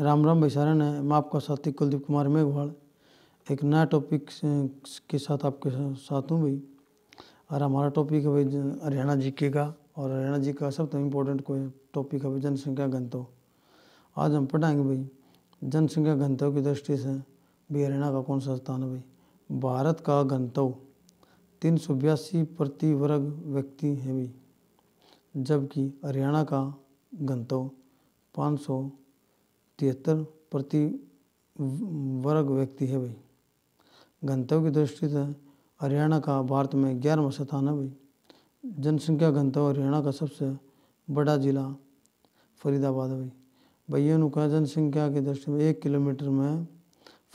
राम राम सारण है मैं आपका साथी कुलदीप कुमार मेघवाल एक नया टॉपिक के साथ आपके साथ हूँ भाई और हमारा टॉपिक है भाई हरियाणा जी के का और हरियाणा जी का सबसे तो इम्पोर्टेंट कोई टॉपिक है भाई जनसंख्या घनत्व आज हम पढ़ाएंगे भाई जनसंख्या घनत्व की दृष्टि से भी हरियाणा का कौन सा स्थान है भाई भारत का घनत्व तीन सौ बयासी प्रति वर्ग व्यक्ति है भाई जबकि हरियाणा का घनत्व पाँच सौ तिहत्तर प्रति वर्ग व्यक्ति है भाई घंतव्य की दृष्टि से हरियाणा का भारत में ग्यारहवा स्थान है भाई जनसंख्या घंतव हरियाणा का सबसे बड़ा जिला फरीदाबाद है भाई भैया का जनसंख्या की दृष्टि में एक किलोमीटर में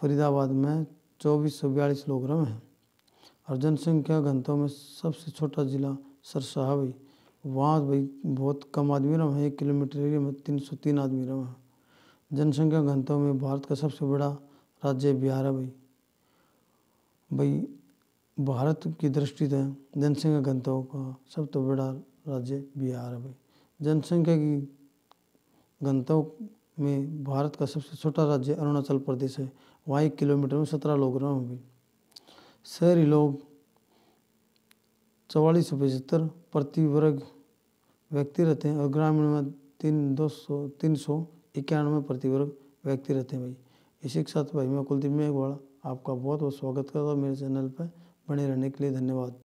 फरीदाबाद में चौबीस सौ बयालीस लोग रहे हैं और जनसंख्या घंतव में सबसे छोटा जिला सरसा है भाई वहाँ भाई बहुत कम आदमी रहे हैं एक किलोमीटर एरिया में तीन सौ तीन आदमी रहे हैं जनसंख्या घनत्व में भारत का सबसे बड़ा राज्य बिहार है भाई भाई भारत की दृष्टि से जनसंख्या घनत्व का सबसे तो बड़ा राज्य बिहार है भाई जनसंख्या की घनत्व में भारत का सबसे छोटा राज्य अरुणाचल प्रदेश है वहाँ एक किलोमीटर में सत्रह लोग रहे भाई शहरी लोग चवालीस सौ पचहत्तर प्रति वर्ग व्यक्ति रहते हैं और ग्रामीण में तीन दो सौ तीन सौ इक्यानवे प्रतिवर्ग व्यक्ति रहते हैं भाई इसी के साथ भाई मैं कुलदीप मेघवाड़ा आपका बहुत बहुत स्वागत करता हूँ मेरे चैनल पर बने रहने के लिए धन्यवाद